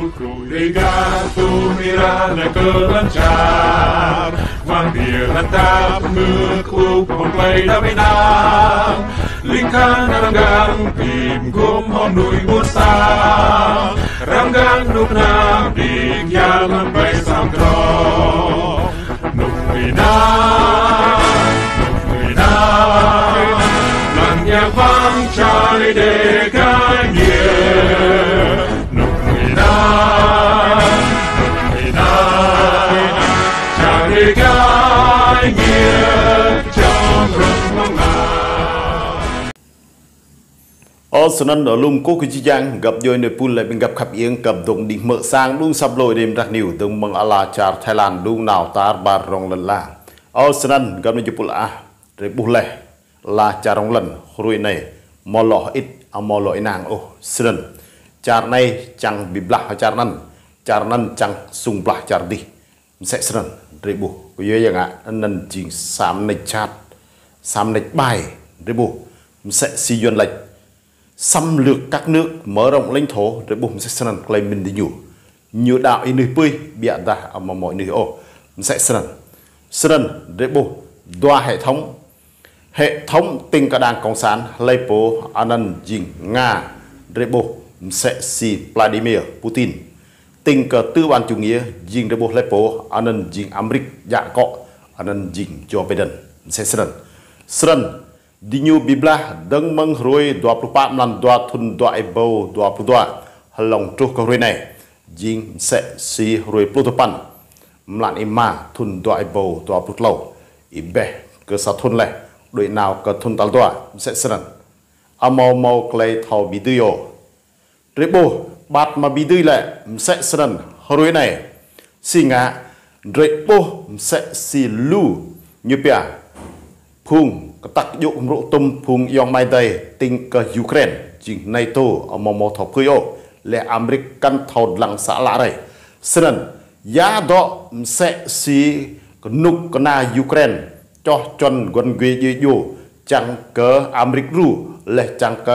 fulcruligatumira nekölancsár, van életáp, műklubon pejdaminám, linkán rangán pim gom honui buszám, rangán nuknám, díg jálan pejszámkra, nukminám, nukminám, lanyavám csári dekány, sân ở lùm cô kỳ giang gặp doi nơi pun lại mình gặp khắp yến gặp đồng đi mở sang luôn sập lôi đêm đặc nhiều đồng bằng ala char thái lan luôn nào ta bar rong lần la ở sân gặp nơi chụp là rồi bu lệ là char rong lần rồi này mò lọ ít à mò lọ nàng ô sân char này chẳng bị blah char năn char năn chẳng sung blah char đi sẽ sân rồi bu có doi rằng ạ năn chính sám nịch chat sám nịch bài rồi bu sẽ si duyên lệch xâm lược các nước mở rộng lãnh thổ để bùng sẽ sân lên mình đi nhủ nhiều đạo in nơi bươi bịa ra mà mọi nơi ô sẽ sân sân để bù đoa hệ thống hệ thống tình cả đảng cộng sản lấy bố anan dình nga để bù sẽ si vladimir putin tình cờ tư bản chủ nghĩa dình để bù lấy bố anan dình amrik dạ cọ anan dình joe biden sẽ sân sân dinyu bibla deng meng hroi dua puluh pat nan dua thun dua ibo dua puluh dua halong tu ko hroi này jing se si hroi plu tu pan mlan ima thun dua ibo dua puluh lau ibe ke sa thun le doi nào ke thun tal dua se sran amau mau klei thau bidio tribo bat ma bidui le se sran hroi này singa dripo se si lu nyupia phung កតាក់យកគម្រោទុំភូងយ៉ងម៉ៃតៃទិញកយូក្រែនជាង NATO អមមថភុយអូលែអាមេរិកកាន់ថោតឡើងសាឡារ៉ៃស្រិនយ៉ាដមសេស៊ីកនុកកណាយូក្រែនចោះជន់គុនគីយយូចាំងកអាមេរិករូលេះចាំងក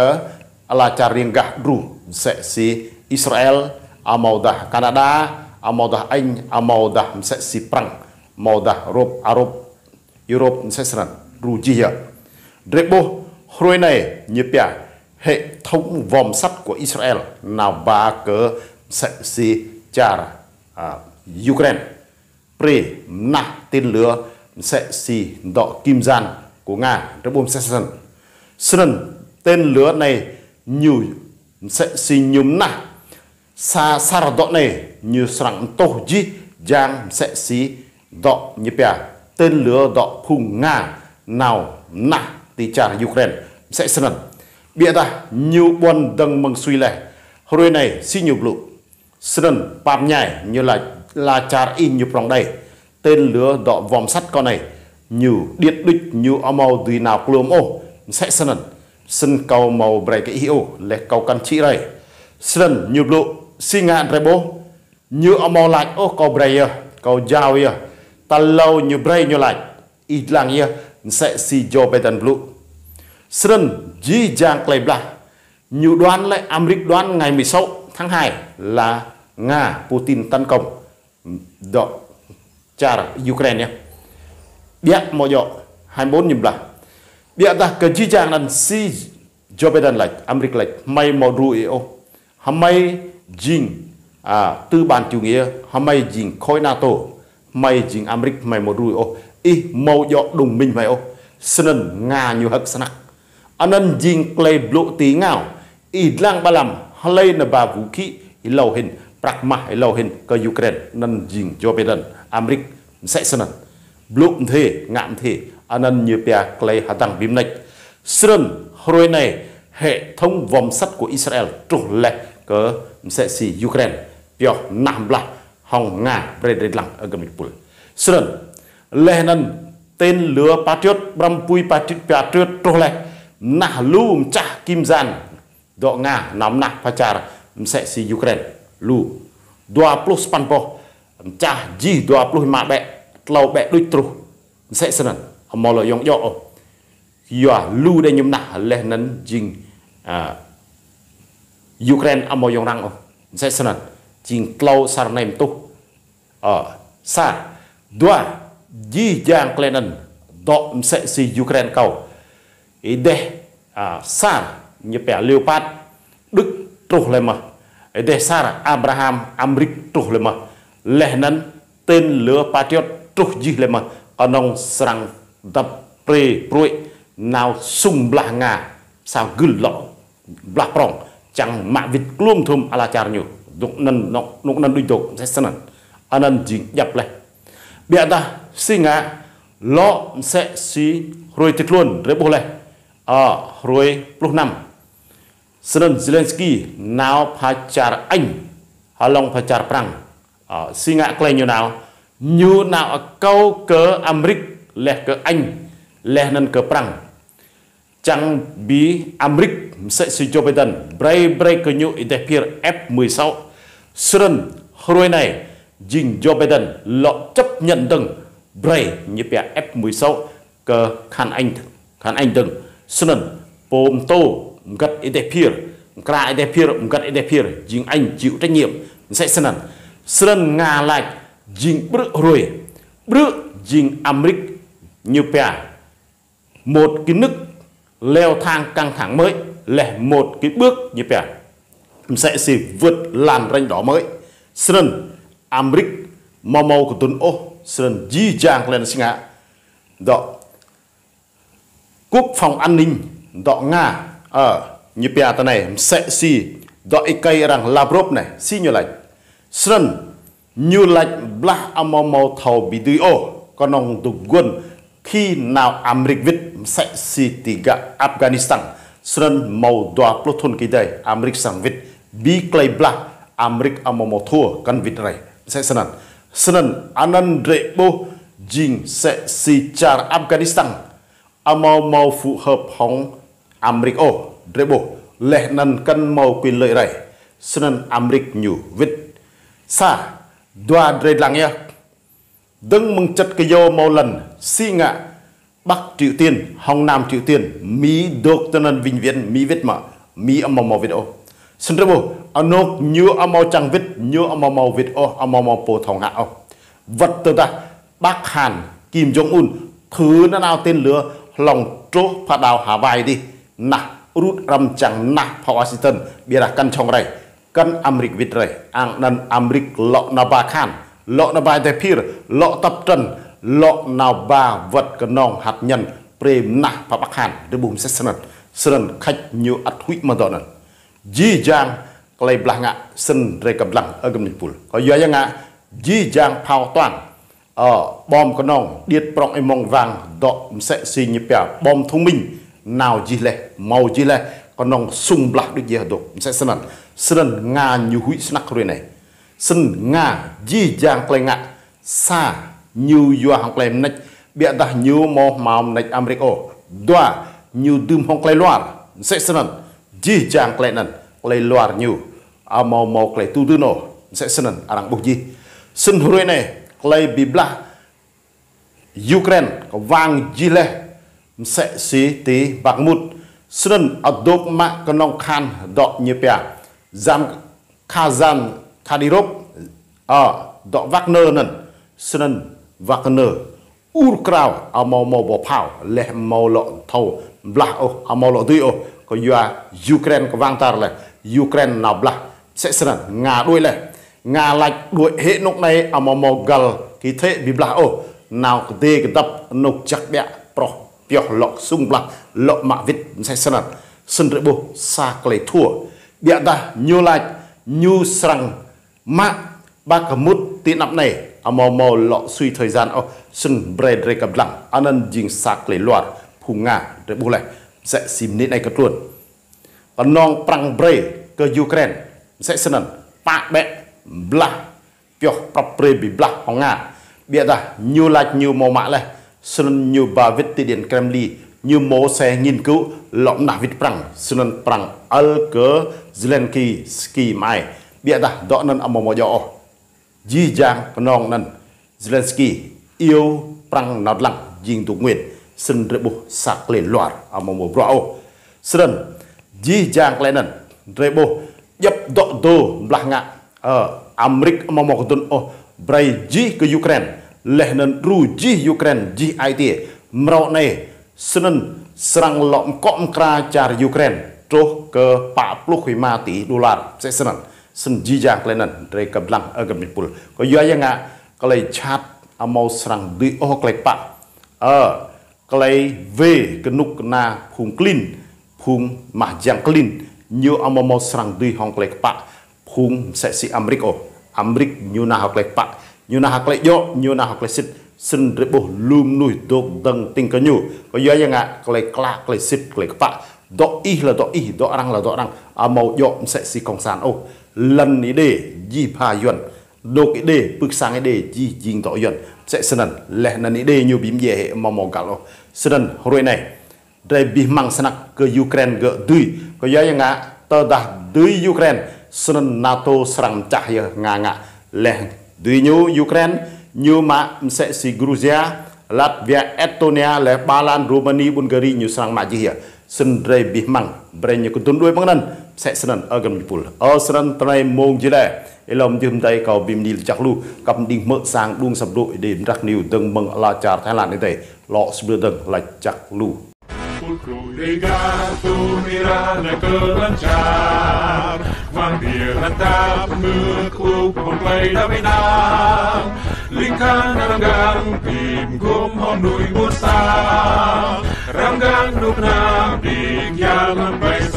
អឡាចារៀងកះរូសេស៊ីអ៊ីស្រាអែលអមោដាកាណាដាអមោដាអេញអមោដាមសេស៊ីប្រាំងម៉ោដារ៉ូបអារ៉ូបយូរ៉ុបសេស្រាន ru chi hiệp. Drebo hroi này như bia hệ thống vòm sắt của Israel nào ba cỡ sẽ si chara à, Ukraine. Pre na tên lửa sẽ si đọ kim gian của Nga Drebo Session. Sơn tên lửa này nhiều sẽ si nhúm na sa sa đọ này như sẵn tổ chi giang sẽ si đọ như bia tên lửa đọ khung Nga nào nạ thì trả Ukraine sẽ sân bịa ra nhiều buồn đằng bằng suy lệ hồi này xin nhiều lụ sân bám nhảy như là là trả in nhiều lòng đây tên lửa đọ vòm sắt con này nhiều điện địch nhiều ở màu tùy nào cũng ô sẽ sân sân cầu màu bảy cái hiệu lệ cầu căn chỉ đây sân nhiều lụ xin ngạn rồi bố như ở màu lạnh ô cầu bảy cầu dao ta lâu nhiều bảy nhiều lạnh ít lặng sẽ si jo betan blue sren ji jang clay bla nhiều đoán lại Amrik đoán ngày 16 tháng 2 là Nga Putin tấn công đó char Ukraine nhé. biết mọi dọ 24 nhầm là biết ta cái chi chàng là si Joe Biden lại Amrik lại may mò rùi ô hàm may jing à tư bản chủ nghĩa hàm may jing khối NATO may jing Amrik may mò rùi ô i màu dọ đùng mình vậy ô sân nga nhiều hấp sân anh anh jing play lộ tí ngào i lang ba làm halay na ba vũ khí i lâu hình pragma i lâu hình cơ Ukraine nên jing Joe Biden Amrik sẽ sân lộ thế ngạm thế anh anh như pia clay hạ tăng bim này sân hồi này hệ thống vòng sắt của Israel trục lệ cơ sẽ xì Ukraine pia nằm lại hòng nga bredred lang ở gần mình sân leh nan tên lửa patriot bram pui patriot patriot trô na lu cha kim gian do nga nam na pacar sẽ si ukraine lu 20 panpo cha ji 20 ma bẹ tlau bẹ đuôi tru sẽ sân mo lo yong yo yo lu de nhum na leh nan jing à Ukraine amo yong rang sẽ sân jing tlau sar nem tu ờ sa dua យីយ៉ាងក្លែនិនដកម្សេស៊ីយូក្រែនកោអ៊ីដេអាសារញ៉ប៉ាលីវប៉ាត់ដឹកទ្រុសលេម៉ាអ៊ីដេសារអាប់រ៉ាហាំអាមេរិកទ្រុសលេម៉ាលេះណាន់ទិនលឺប៉ាទីតទ្រុសយីលេម៉ាអនងស្រាំងដាប់ព្រេព្រួយណៅស៊ុំប្លាស់ងាសាវគឹលឡោប្លាស់ប្រងចាំងម៉ាក់វិតក្លួមធំអាឡាចារញុดุกนันนกนุกนันดุยดกเสสนันอันนั้นจิงยับเลยเบียดา sinh ngã lo sẽ si rồi tiệt luôn rồi bố lệ à rồi lúc năm sơn Zelensky nào phải trả anh hà long phải trả prang à sinh ngã clay như nào như nào à, câu cớ Amrik lệ cớ anh lệ nên cớ prang chẳng bí Amrik sẽ si Joe Biden bray bray cớ như Idepir F16 sơn rồi này Jing Joe Biden lọ chấp nhận đừng brei như bia ép mùi sâu cơ khăn anh khăn anh đừng sơn bồm tô gật ít đẹp pier ra ít đẹp pier gật ít đẹp pier dính anh chịu trách nhiệm sẽ sơn sơn nga lại dính bự rồi bự dính amrik như bia một cái nước leo thang căng thẳng mới lẻ một cái bước như bia sẽ sẽ vượt làn ranh đỏ mới sơn amrik màu màu của tuấn ô sơn di giang lên sinh hạ đó quốc phòng an ninh đó nga ở như pia ta này sẽ si đó ikai rằng lavrov này si như lại sơn như lại black amomo thầu bị đuôi ô con ông tụ quân khi nào Amrik vít sẽ si tiga Afghanistan sơn màu đoa pluton kỳ đây Amrik sang vít bi clay black Amrik amomo thua căn vít này sẽ sẵn Senin Anand Rebo Jing sẽ si char Afghanistan amau mau phù hợp hóng Amrik ô oh, Rebo lệ năn căn mau quyền lợi rải senen Amrik nhu vít sa đoa rê lang ya đừng mừng chất cái yo mau lần si ngạ Bắc Triều Tiên hong Nam Triều Tiên Mỹ đột tân vinh viễn Mỹ viết mà Mỹ amau mau viết ô oh. Senin Rebo anok nhu amau chẳng viết như ông mò mò Việt ô ông mò mò bồ thòng hạ ô vật từ ta Bắc Hàn Kim Jong Un thứ nó nào tên lửa lòng trố phát đào Hà Vai đi nà rút rầm chẳng nà phá Washington bia là căn trong này căn Amrik Việt này ăn năn Amrik lọ na ba khan lọ na ba đại pir lọ tập trần lọ na ba vật cái nòng hạt nhân prem nà phá Bắc Hàn để bùm xét sân sân khách nhiều ắt hụi mà đó nè dì dàng kelai belah ngak sen reka belang agam ni pul ko yo ya ngak ji jang phao toang ờ bom có nong điệt prong em mong vàng đọ sẽ xì nhịp bè bom thông minh nào gì lệ màu gì lệ có nong sung black được gì đọ sẽ sân ăn sân ăn nga như hủy snack rồi này sân nga gì giang cây ngạ xa như yo hàng cây nách bịa đặt như mò màu nách americo đoa như đùm hong cây loa sẽ sân ăn gì giang cây nách lay luar nyu amau mau lấy tu tu no sẽ sân arang bục gì sân hurui này lay bibla Ukraine có vang gì lệ sẽ xí tí bạc mút sân ở đốt mạ con nông khan đọ như bè giam Kazan Kadirov ở ờ, đọ vác nơ nần sân urkrau amau mau bỏ phao lệ mau lọ thâu, bla ô amau lọ tuy ô có yua Ukraine có vang tar lệ Ukraine nào là sẽ sẵn ngà đuôi lệ ngà lạch đuổi hệ nục này à mò mò gà thì thế bị bla ô nào cái cái tập nốc chắc đẹp pro biểu lọc sung bla lọc mạ vịt sẽ sẵn sân rễ bộ xa cây thua địa ta nhu lạch nhu sẵn mạ ba cả mút tiện nắp này à mò mò lọ suy thời gian ô sân bè rê cầm lặng anh ăn dính sạc lấy loạt phù ngà rễ bộ lại sẽ xìm nít này cất luôn penong prang bre ke Ukraine sẽ sân pak bẹ blah pio prap bre bi blah honga bia da nyu lạch nyu mô mạ lê sân nyu ba vít tì điện Kremli nyu mô xe nghiên cứu lọng nà vít prang sân prang al ke Zelensky ski mai bia da đó nân âm mô dọ di giang penong nân Zelensky yêu prang nọt lặng dinh tụ nguyện sân rửa bù sạc lên loạt âm mô bro sân Jijang Lennon rebo yep dok do belah ngak uh, Amrik momok tun oh brai ji ke Ukraine Lennon ru ji Ukraine ji IT mrau nei senen serang lom kom kra car Ukraine tuh ke 40 mati dolar senen sen jijang Lennon re ke belang agam pul ko yo ya ngak kelai chat amau serang di oh kelai pak អឺក្លេវេកនុកណាភូមិក្លីន hung mah jang klin nyu amomo srang dui hong klek pa hung se si amrik o amrik nyu na hok klek pa nyu na hok klek yo nyu na hok klek sit sin rebo lum nui dok dang tình ka nhu ko yo ya nga klek kla klek sit klek pa do i là do i do răng là do rang amau yo se si kong san o lần ni de ji pa yon do ki de puk sang de ji jing do yon sẽ sân lẽ nani de nyu bim ye mo mo galo sân rồi này dre bih mang senak ke Ukraine ke dui ke ya yang nggak terdah dui Ukraine senen NATO serang cahya ya nga leh dui new Ukraine new ma mse si Gruzia Latvia Estonia leh Balan Rumani Bulgari new serang maji ya sen dre bih mang bre nyu ke dundui pengenan mse senen agam jipul o senen terai mong jile ilom jim dai kau bim nil chak lu ding mơ sang dung sab do rak niu deng meng la thailand ni dai lo sbu deng la lu Congregato Mirana Kelancar Vangira tap mưa khúc hồn quay đã bay nam Linh khăn răng gang tìm gồm hòn núi buôn xa Răng gang đục nam đình giang bay xa